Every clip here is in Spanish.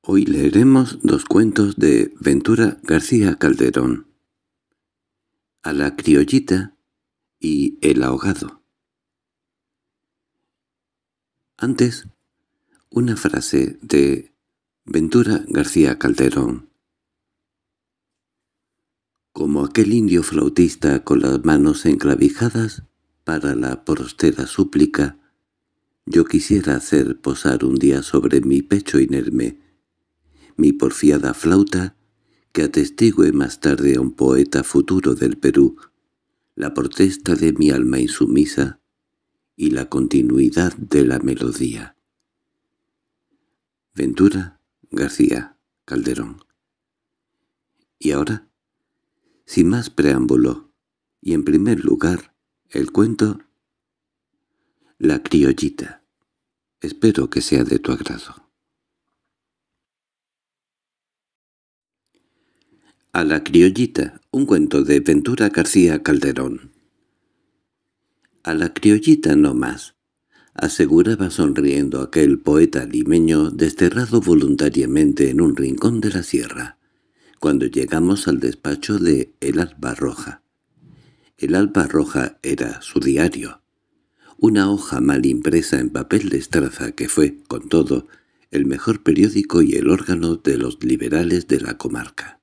Hoy leeremos dos cuentos de Ventura García Calderón. A la criollita y el ahogado. Antes, una frase de Ventura García Calderón. Como aquel indio flautista con las manos enclavijadas para la prostera súplica, yo quisiera hacer posar un día sobre mi pecho inerme mi porfiada flauta, que atestigue más tarde a un poeta futuro del Perú, la protesta de mi alma insumisa y la continuidad de la melodía. Ventura García Calderón Y ahora, sin más preámbulo, y en primer lugar, el cuento La criollita. Espero que sea de tu agrado. A la criollita, un cuento de Ventura García Calderón. A la criollita no más, aseguraba sonriendo aquel poeta limeño desterrado voluntariamente en un rincón de la sierra, cuando llegamos al despacho de El Alba Roja. El Alba Roja era su diario, una hoja mal impresa en papel de estraza que fue, con todo, el mejor periódico y el órgano de los liberales de la comarca.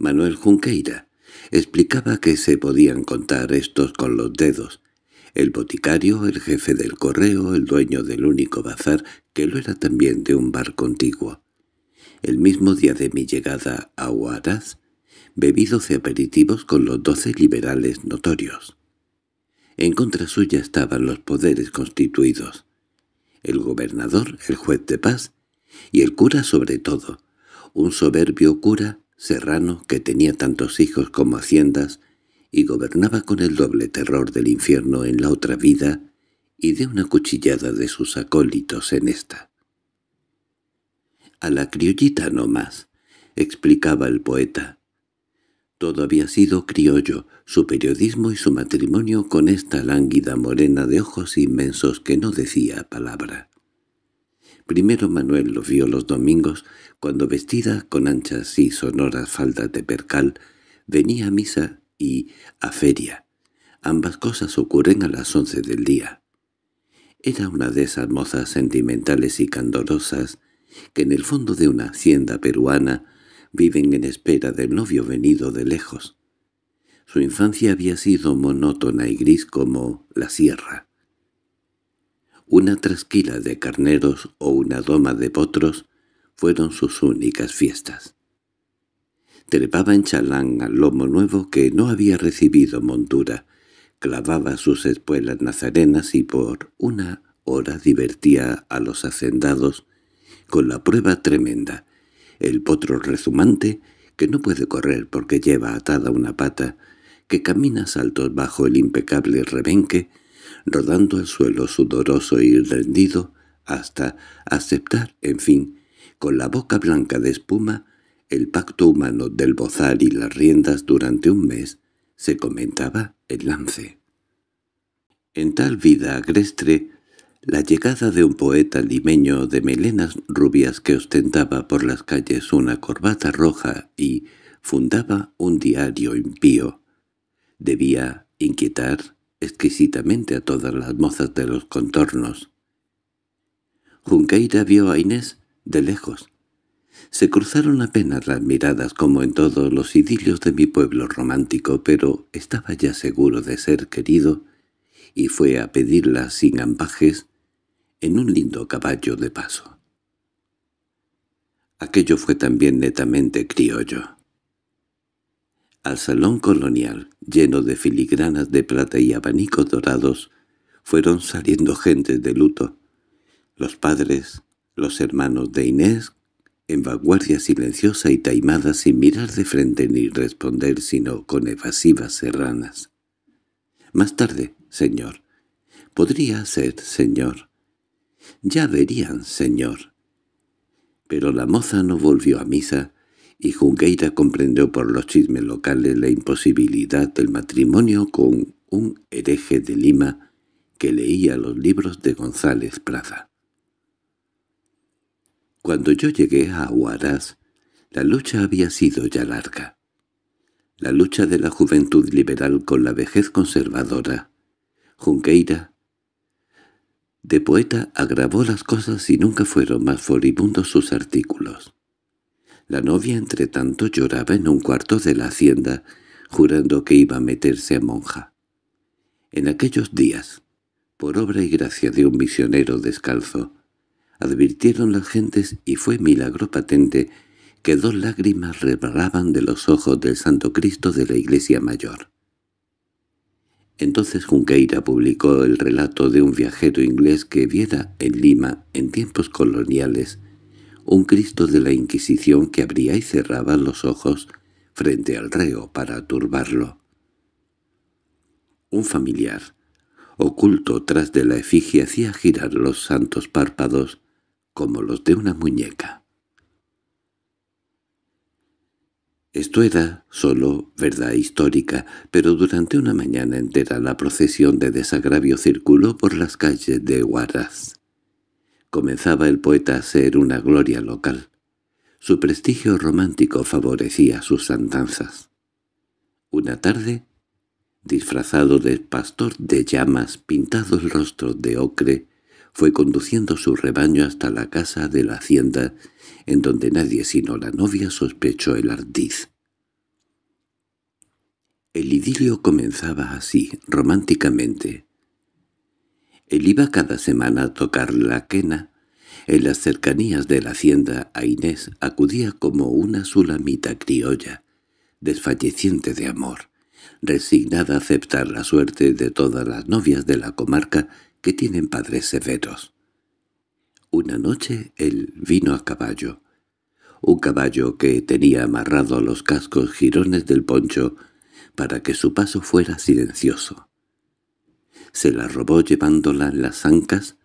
Manuel Junqueira explicaba que se podían contar estos con los dedos. El boticario, el jefe del correo, el dueño del único bazar, que lo era también de un bar contiguo. El mismo día de mi llegada a Huaraz, bebí doce aperitivos con los doce liberales notorios. En contra suya estaban los poderes constituidos. El gobernador, el juez de paz, y el cura sobre todo, un soberbio cura serrano que tenía tantos hijos como haciendas y gobernaba con el doble terror del infierno en la otra vida y de una cuchillada de sus acólitos en esta. A la criollita no más, explicaba el poeta. Todo había sido criollo, su periodismo y su matrimonio con esta lánguida morena de ojos inmensos que no decía palabra. Primero Manuel los vio los domingos, cuando vestida con anchas y sonoras faldas de percal, venía a misa y a feria. Ambas cosas ocurren a las once del día. Era una de esas mozas sentimentales y candorosas que en el fondo de una hacienda peruana viven en espera del novio venido de lejos. Su infancia había sido monótona y gris como la sierra. Una trasquila de carneros o una doma de potros fueron sus únicas fiestas. Trepaba en chalán al lomo nuevo que no había recibido montura, clavaba sus espuelas nazarenas y por una hora divertía a los hacendados con la prueba tremenda, el potro rezumante que no puede correr porque lleva atada una pata, que camina saltos bajo el impecable rebenque rodando el suelo sudoroso y rendido, hasta aceptar, en fin, con la boca blanca de espuma, el pacto humano del bozar y las riendas durante un mes, se comentaba el lance. En tal vida agrestre, la llegada de un poeta limeño de melenas rubias que ostentaba por las calles una corbata roja y fundaba un diario impío, debía inquietar exquisitamente a todas las mozas de los contornos. Junqueira vio a Inés de lejos. Se cruzaron apenas las miradas como en todos los idilios de mi pueblo romántico, pero estaba ya seguro de ser querido y fue a pedirla sin ambajes en un lindo caballo de paso. Aquello fue también netamente criollo. Al salón colonial, lleno de filigranas de plata y abanicos dorados, fueron saliendo gentes de luto. Los padres, los hermanos de Inés, en vanguardia silenciosa y taimada sin mirar de frente ni responder sino con evasivas serranas. Más tarde, señor. Podría ser, señor. Ya verían, señor. Pero la moza no volvió a misa, y Junqueira comprendió por los chismes locales la imposibilidad del matrimonio con un hereje de Lima que leía los libros de González Prada. Cuando yo llegué a Huaraz, la lucha había sido ya larga. La lucha de la juventud liberal con la vejez conservadora. Junqueira, de poeta, agravó las cosas y nunca fueron más furibundos sus artículos. La novia, entre tanto, lloraba en un cuarto de la hacienda, jurando que iba a meterse a monja. En aquellos días, por obra y gracia de un misionero descalzo, advirtieron las gentes y fue milagro patente que dos lágrimas rebraban de los ojos del Santo Cristo de la Iglesia Mayor. Entonces Junqueira publicó el relato de un viajero inglés que viera en Lima, en tiempos coloniales, un Cristo de la Inquisición que abría y cerraba los ojos frente al reo para turbarlo. Un familiar, oculto tras de la efigie, hacía girar los santos párpados como los de una muñeca. Esto era solo verdad histórica, pero durante una mañana entera la procesión de desagravio circuló por las calles de Huaraz. Comenzaba el poeta a ser una gloria local. Su prestigio romántico favorecía sus andanzas. Una tarde, disfrazado de pastor de llamas, pintado el rostro de ocre, fue conduciendo su rebaño hasta la casa de la hacienda, en donde nadie sino la novia sospechó el ardiz. El idilio comenzaba así, románticamente. Él iba cada semana a tocar la quena. En las cercanías de la hacienda a Inés acudía como una sulamita criolla, desfalleciente de amor, resignada a aceptar la suerte de todas las novias de la comarca que tienen padres severos. Una noche él vino a caballo. Un caballo que tenía amarrado a los cascos jirones del poncho para que su paso fuera silencioso se la robó llevándola en las ancas,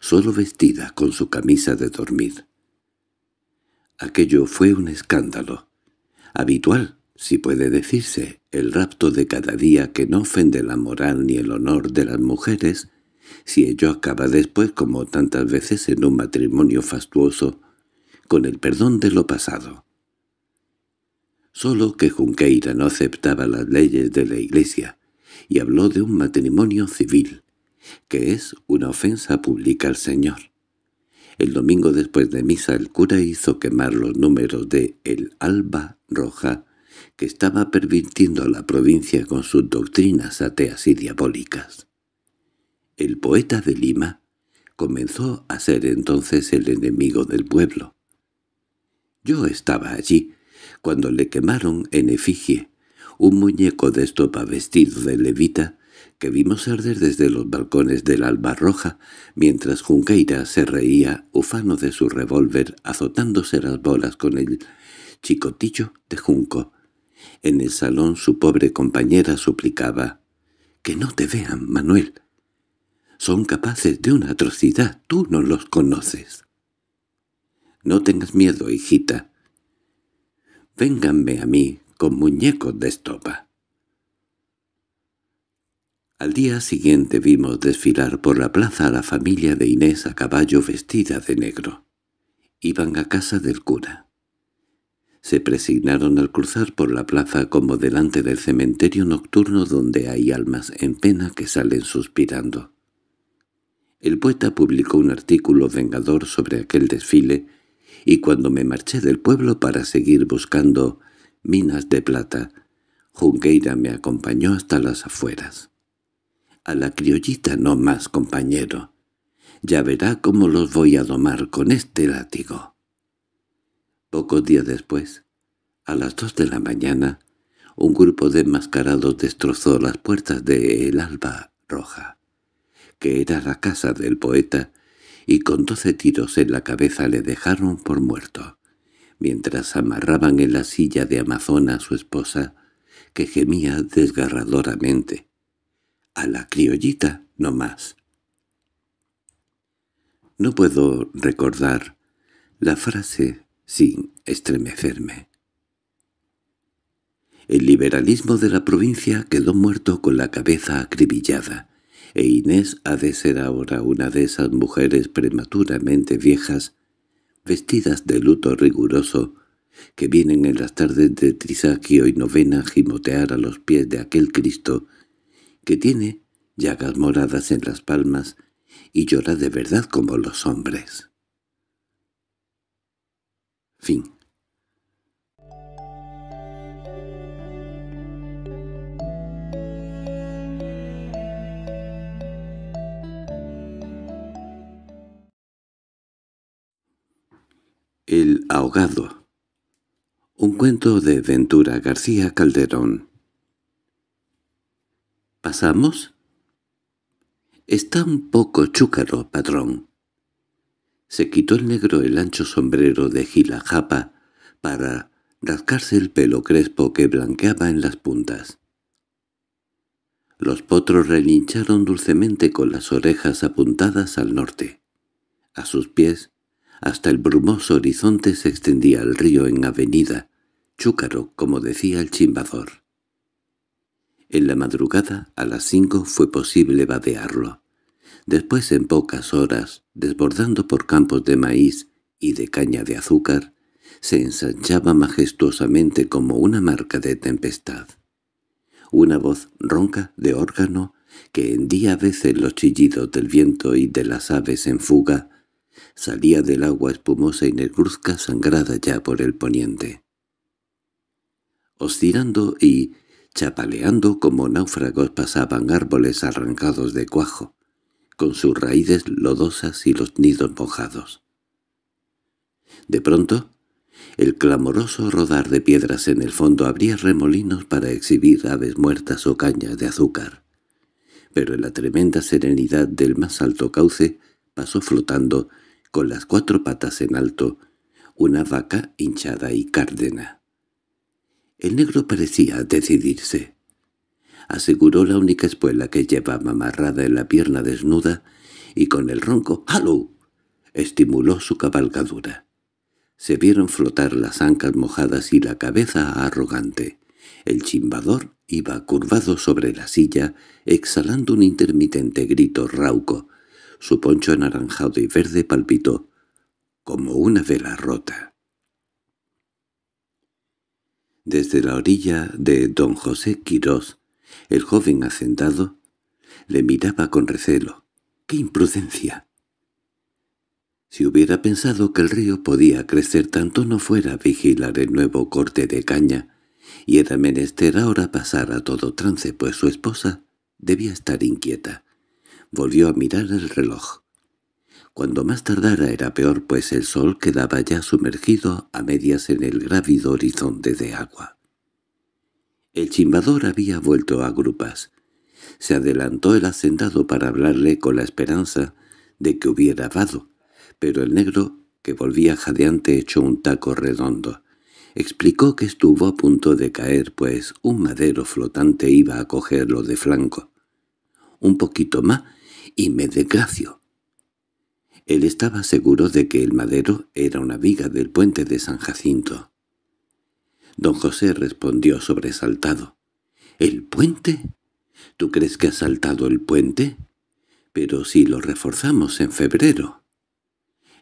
solo vestida con su camisa de dormir. Aquello fue un escándalo. Habitual, si puede decirse, el rapto de cada día que no ofende la moral ni el honor de las mujeres, si ello acaba después como tantas veces en un matrimonio fastuoso, con el perdón de lo pasado. Solo que Junqueira no aceptaba las leyes de la iglesia, y habló de un matrimonio civil, que es una ofensa pública al Señor. El domingo después de misa el cura hizo quemar los números de El Alba Roja, que estaba pervirtiendo a la provincia con sus doctrinas ateas y diabólicas. El poeta de Lima comenzó a ser entonces el enemigo del pueblo. Yo estaba allí cuando le quemaron en efigie, un muñeco de estopa vestido de levita, que vimos arder desde los balcones del alba roja, mientras Junqueira se reía, ufano de su revólver, azotándose las bolas con el chicotillo de junco. En el salón su pobre compañera suplicaba, «¡Que no te vean, Manuel! Son capaces de una atrocidad, tú no los conoces». «No tengas miedo, hijita», Vénganme a mí, con muñecos de estopa. Al día siguiente vimos desfilar por la plaza a la familia de Inés a caballo vestida de negro. Iban a casa del cura. Se presignaron al cruzar por la plaza como delante del cementerio nocturno donde hay almas en pena que salen suspirando. El poeta publicó un artículo vengador sobre aquel desfile, y cuando me marché del pueblo para seguir buscando minas de plata. Jungueira me acompañó hasta las afueras. A la criollita no más, compañero. Ya verá cómo los voy a domar con este látigo. Pocos días después, a las dos de la mañana, un grupo de enmascarados destrozó las puertas de El Alba Roja, que era la casa del poeta, y con doce tiros en la cabeza le dejaron por muerto mientras amarraban en la silla de Amazona a su esposa, que gemía desgarradoramente. —¡A la criollita, no más! No puedo recordar la frase sin estremecerme. El liberalismo de la provincia quedó muerto con la cabeza acribillada, e Inés ha de ser ahora una de esas mujeres prematuramente viejas vestidas de luto riguroso, que vienen en las tardes de Trisagio y novena gimotear a los pies de aquel Cristo, que tiene llagas moradas en las palmas y llora de verdad como los hombres. Fin ahogado. Un cuento de Ventura García Calderón. ¿Pasamos? Está un poco chúcaro, patrón. Se quitó el negro el ancho sombrero de gila japa para rascarse el pelo crespo que blanqueaba en las puntas. Los potros relincharon dulcemente con las orejas apuntadas al norte. A sus pies hasta el brumoso horizonte se extendía el río en avenida, chúcaro, como decía el chimbador. En la madrugada, a las cinco, fue posible vadearlo. Después, en pocas horas, desbordando por campos de maíz y de caña de azúcar, se ensanchaba majestuosamente como una marca de tempestad. Una voz ronca de órgano que hendía a veces los chillidos del viento y de las aves en fuga Salía del agua espumosa y negruzca sangrada ya por el poniente. Oscilando y chapaleando como náufragos pasaban árboles arrancados de cuajo, con sus raíces lodosas y los nidos mojados. De pronto, el clamoroso rodar de piedras en el fondo abría remolinos para exhibir aves muertas o cañas de azúcar. Pero en la tremenda serenidad del más alto cauce pasó flotando con las cuatro patas en alto, una vaca hinchada y cárdena. El negro parecía decidirse. Aseguró la única espuela que llevaba amarrada en la pierna desnuda y con el ronco «¡Halo!» estimuló su cabalgadura. Se vieron flotar las ancas mojadas y la cabeza arrogante. El chimbador iba curvado sobre la silla, exhalando un intermitente grito rauco, su poncho anaranjado y verde palpitó, como una vela rota. Desde la orilla de don José Quirós, el joven hacendado le miraba con recelo. ¡Qué imprudencia! Si hubiera pensado que el río podía crecer tanto no fuera vigilar el nuevo corte de caña, y era menester ahora pasar a todo trance, pues su esposa debía estar inquieta. Volvió a mirar el reloj. Cuando más tardara era peor, pues el sol quedaba ya sumergido a medias en el grávido horizonte de agua. El chimbador había vuelto a grupas. Se adelantó el hacendado para hablarle con la esperanza de que hubiera vado, pero el negro, que volvía jadeante, echó un taco redondo. Explicó que estuvo a punto de caer, pues un madero flotante iba a cogerlo de flanco. Un poquito más y me desgracio. Él estaba seguro de que el madero era una viga del puente de San Jacinto. Don José respondió sobresaltado. —¿El puente? ¿Tú crees que ha saltado el puente? Pero si lo reforzamos en febrero.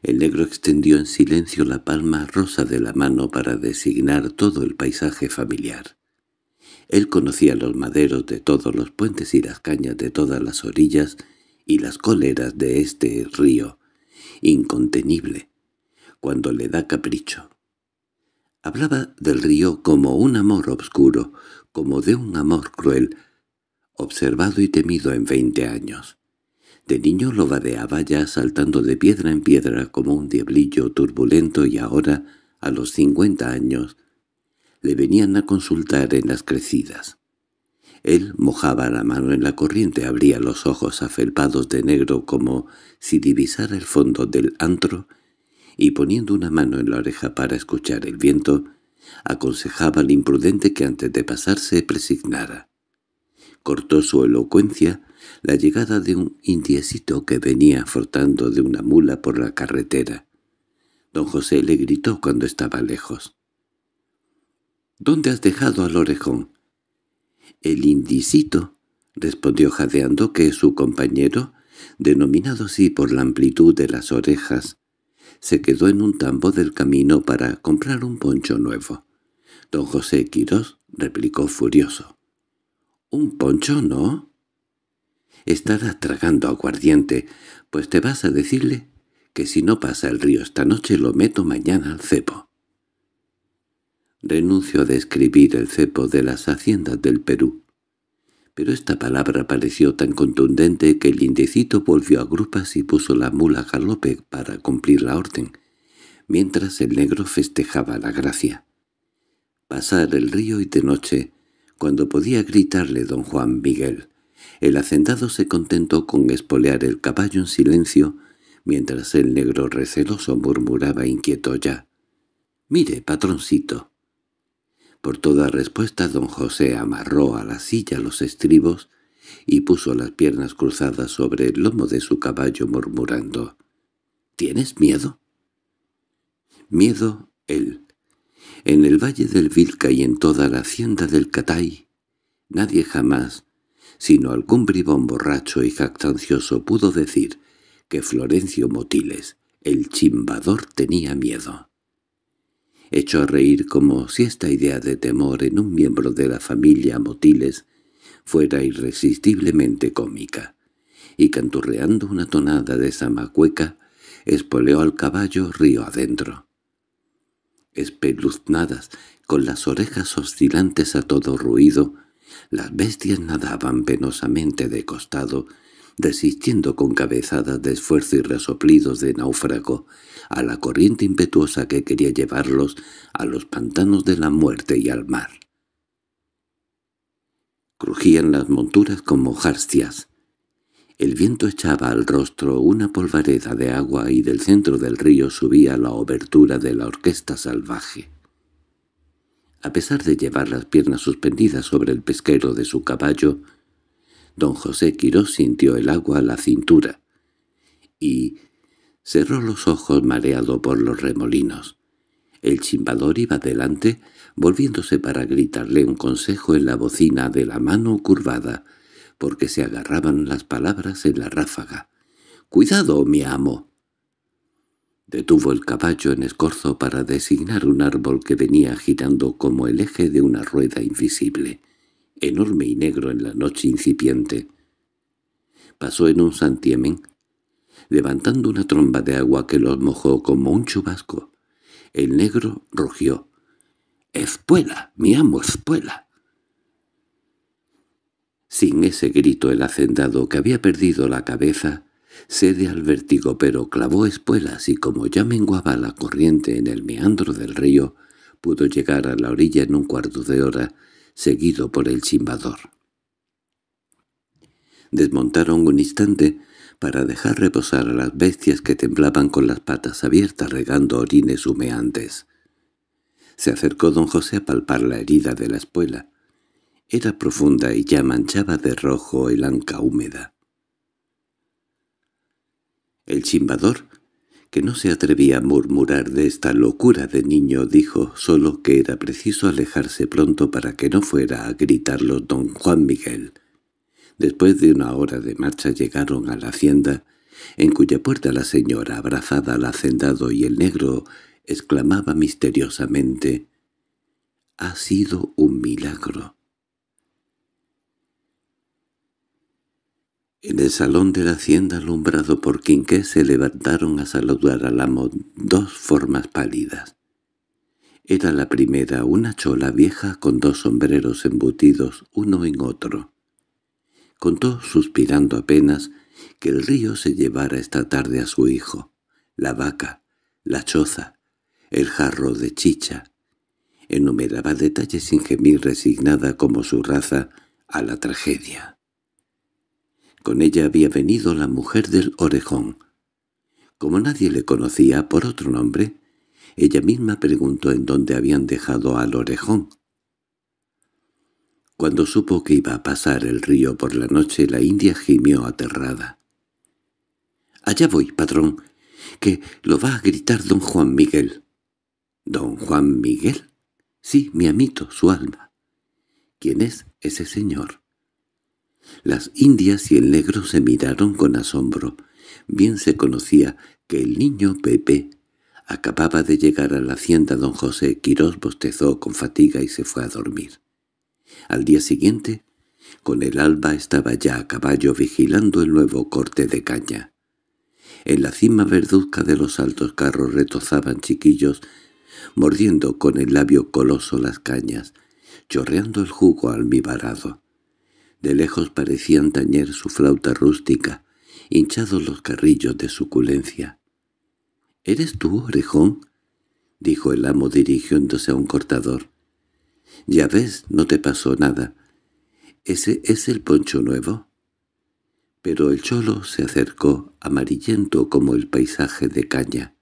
El negro extendió en silencio la palma rosa de la mano para designar todo el paisaje familiar. Él conocía los maderos de todos los puentes y las cañas de todas las orillas y las cóleras de este río, incontenible, cuando le da capricho. Hablaba del río como un amor obscuro, como de un amor cruel, observado y temido en veinte años. De niño lo vadeaba ya saltando de piedra en piedra como un diablillo turbulento y ahora, a los cincuenta años, le venían a consultar en las crecidas. Él mojaba la mano en la corriente, abría los ojos afelpados de negro como si divisara el fondo del antro, y poniendo una mano en la oreja para escuchar el viento, aconsejaba al imprudente que antes de pasarse presignara. Cortó su elocuencia la llegada de un indiecito que venía frotando de una mula por la carretera. Don José le gritó cuando estaba lejos. —¿Dónde has dejado al orejón? El indisito respondió jadeando que su compañero, denominado así por la amplitud de las orejas, se quedó en un tambo del camino para comprar un poncho nuevo. Don José Quirós replicó furioso. —¿Un poncho, no? Estarás tragando aguardiente, pues te vas a decirle que si no pasa el río esta noche lo meto mañana al cepo renuncio a describir el cepo de las haciendas del Perú. Pero esta palabra pareció tan contundente que el indecito volvió a grupas y puso la mula galope para cumplir la orden, mientras el negro festejaba la gracia. Pasar el río y de noche, cuando podía gritarle don Juan Miguel. El hacendado se contentó con espolear el caballo en silencio, mientras el negro receloso murmuraba inquieto ya. —Mire, patroncito, por toda respuesta don José amarró a la silla los estribos y puso las piernas cruzadas sobre el lomo de su caballo murmurando. —¿Tienes miedo? Miedo él. En el valle del Vilca y en toda la hacienda del Catay, nadie jamás, sino algún bribón borracho y jactancioso pudo decir que Florencio Motiles, el chimbador, tenía miedo echó a reír como si esta idea de temor en un miembro de la familia Motiles fuera irresistiblemente cómica, y canturreando una tonada de samacueca, espoleó al caballo río adentro. Espeluznadas, con las orejas oscilantes a todo ruido, las bestias nadaban penosamente de costado resistiendo con cabezadas de esfuerzo y resoplidos de náufrago a la corriente impetuosa que quería llevarlos a los pantanos de la muerte y al mar. Crujían las monturas como jarcias. El viento echaba al rostro una polvareda de agua y del centro del río subía la obertura de la orquesta salvaje. A pesar de llevar las piernas suspendidas sobre el pesquero de su caballo, Don José Quirós sintió el agua a la cintura y cerró los ojos mareado por los remolinos. El chimbador iba adelante, volviéndose para gritarle un consejo en la bocina de la mano curvada, porque se agarraban las palabras en la ráfaga. —¡Cuidado, mi amo! Detuvo el caballo en escorzo para designar un árbol que venía girando como el eje de una rueda invisible enorme y negro en la noche incipiente. Pasó en un santiemen, levantando una tromba de agua que los mojó como un chubasco. El negro rugió. —¡Espuela! ¡Mi amo, espuela! Sin ese grito el hacendado, que había perdido la cabeza, cede al vértigo pero clavó espuelas y como ya menguaba la corriente en el meandro del río, pudo llegar a la orilla en un cuarto de hora seguido por el chimbador. Desmontaron un instante para dejar reposar a las bestias que temblaban con las patas abiertas regando orines humeantes. Se acercó don José a palpar la herida de la espuela. Era profunda y ya manchaba de rojo el anca húmeda. El chimbador que no se atrevía a murmurar de esta locura de niño, dijo solo que era preciso alejarse pronto para que no fuera a gritarlos don Juan Miguel. Después de una hora de marcha llegaron a la hacienda, en cuya puerta la señora, abrazada al hacendado y el negro, exclamaba misteriosamente «Ha sido un milagro». En el salón de la hacienda alumbrado por Quinqué se levantaron a saludar al amo dos formas pálidas. Era la primera una chola vieja con dos sombreros embutidos uno en otro. Contó, suspirando apenas, que el río se llevara esta tarde a su hijo, la vaca, la choza, el jarro de chicha. Enumeraba detalles sin gemir resignada como su raza a la tragedia. Con ella había venido la mujer del orejón. Como nadie le conocía por otro nombre, ella misma preguntó en dónde habían dejado al orejón. Cuando supo que iba a pasar el río por la noche, la india gimió aterrada. —Allá voy, patrón, que lo va a gritar don Juan Miguel. —¿Don Juan Miguel? —Sí, mi amito, su alma. —¿Quién es ese señor? Las indias y el negro se miraron con asombro. Bien se conocía que el niño Pepe acababa de llegar a la hacienda don José Quirós bostezó con fatiga y se fue a dormir. Al día siguiente, con el alba estaba ya a caballo vigilando el nuevo corte de caña. En la cima verduzca de los altos carros retozaban chiquillos, mordiendo con el labio coloso las cañas, chorreando el jugo almibarado. De lejos parecían tañer su flauta rústica, hinchados los carrillos de suculencia. —¿Eres tú, orejón? —dijo el amo dirigiéndose a un cortador. —Ya ves, no te pasó nada. ¿Ese es el poncho nuevo? Pero el cholo se acercó, amarillento como el paisaje de caña.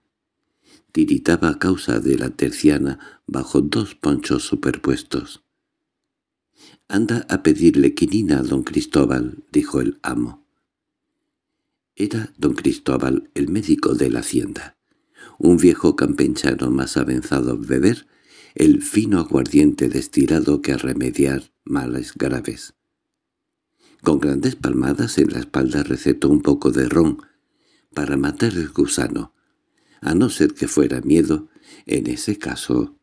Tiritaba a causa de la terciana bajo dos ponchos superpuestos. —Anda a pedirle quinina a don Cristóbal —dijo el amo. Era don Cristóbal, el médico de la hacienda. Un viejo campenchano más avanzado a beber, el fino aguardiente destilado que a remediar males graves. Con grandes palmadas en la espalda recetó un poco de ron para matar el gusano, a no ser que fuera miedo, en ese caso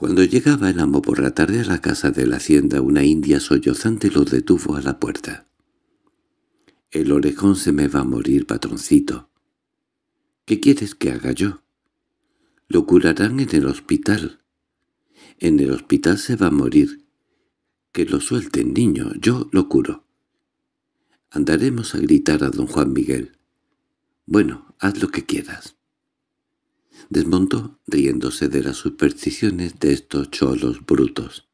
Cuando llegaba el amo por la tarde a la casa de la hacienda, una india sollozante lo detuvo a la puerta. «El orejón se me va a morir, patroncito». «¿Qué quieres que haga yo?» «Lo curarán en el hospital». «En el hospital se va a morir». «Que lo suelten, niño, yo lo curo». «Andaremos a gritar a don Juan Miguel». «Bueno, haz lo que quieras». Desmontó, riéndose de las supersticiones de estos cholos brutos.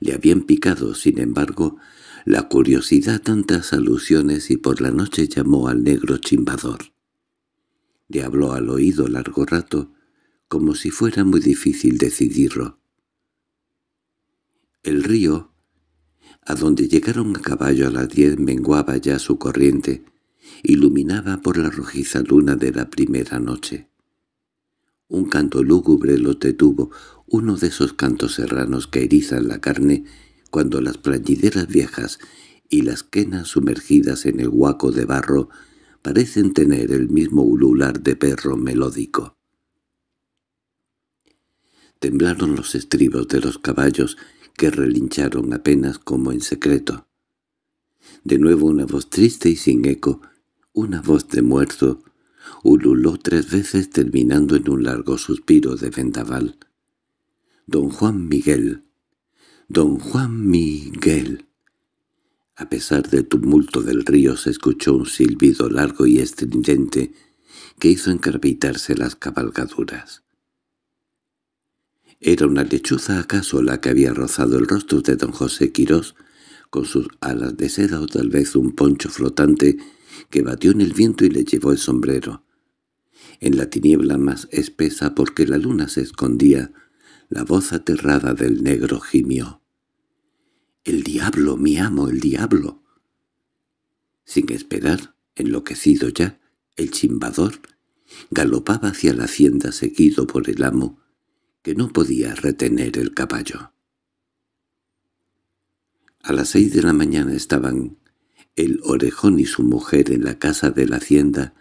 Le habían picado, sin embargo, la curiosidad tantas alusiones y por la noche llamó al negro chimbador. Le habló al oído largo rato, como si fuera muy difícil decidirlo. El río, a donde llegaron a caballo a las diez, menguaba ya su corriente, iluminada por la rojiza luna de la primera noche. Un canto lúgubre los detuvo, uno de esos cantos serranos que erizan la carne cuando las plañideras viejas y las quenas sumergidas en el huaco de barro parecen tener el mismo ulular de perro melódico. Temblaron los estribos de los caballos, que relincharon apenas como en secreto. De nuevo una voz triste y sin eco, una voz de muerto, Ululó tres veces terminando en un largo suspiro de vendaval. «Don Juan Miguel. Don Juan Miguel». A pesar del tumulto del río se escuchó un silbido largo y estridente que hizo encarpitarse las cabalgaduras. ¿Era una lechuza acaso la que había rozado el rostro de don José Quirós con sus alas de seda o tal vez un poncho flotante que batió en el viento y le llevó el sombrero. En la tiniebla más espesa porque la luna se escondía, la voz aterrada del negro gimió. —¡El diablo, mi amo, el diablo! Sin esperar, enloquecido ya, el chimbador galopaba hacia la hacienda seguido por el amo, que no podía retener el caballo. A las seis de la mañana estaban el orejón y su mujer en la casa de la hacienda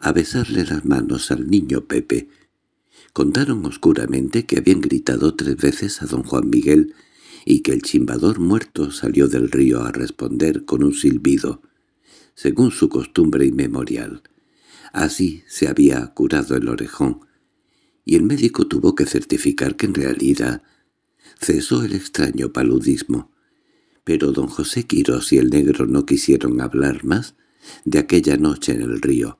a besarle las manos al niño Pepe. Contaron oscuramente que habían gritado tres veces a don Juan Miguel y que el chimbador muerto salió del río a responder con un silbido, según su costumbre inmemorial. Así se había curado el orejón, y el médico tuvo que certificar que en realidad cesó el extraño paludismo. Pero don José Quirós y el negro no quisieron hablar más de aquella noche en el río,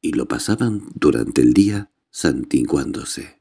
y lo pasaban durante el día santiguándose.